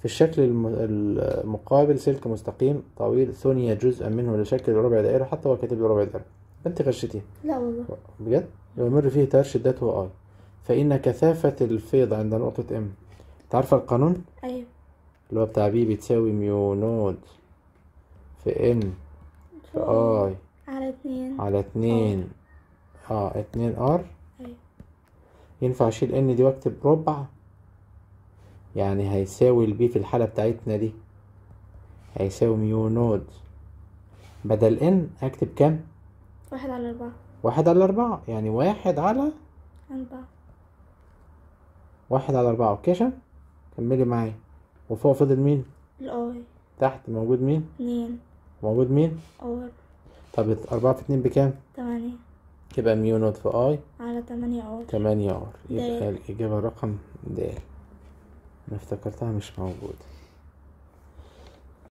في الشكل المقابل سلك مستقيم طويل ثني جزءا منه لشكل ربع دائرة حتى هو كاتب ربع دائرة أنت غشيتيه لا والله بجد ويمر فيه تيار شدته أي فإن كثافة الفيض عند نقطة إم تعرف القانون؟ أيوه اللي هو بتاع بي بتساوي ميو نود في إن في آي على اتنين على اتنين أوه. اه اتنين ار أيوه. ينفع اشيل ان دي واكتب ربع يعني هيساوي البي في الحالة بتاعتنا دي هيساوي ميو نود بدل ان اكتب كام؟ واحد على أربعة واحد على أربعة يعني واحد على أربعة واحد على أربعة اوكي شا كملي معايا وفوق فضل مين؟ الأي تحت موجود مين؟ اتنين موجود مين؟ أور طب أربعة في اتنين بكام؟ تمانية يبقى ميو نوت في أي على تمانية أور تمانية أور يبقى الإجابة رقم دال انا افتكرتها مش موجودة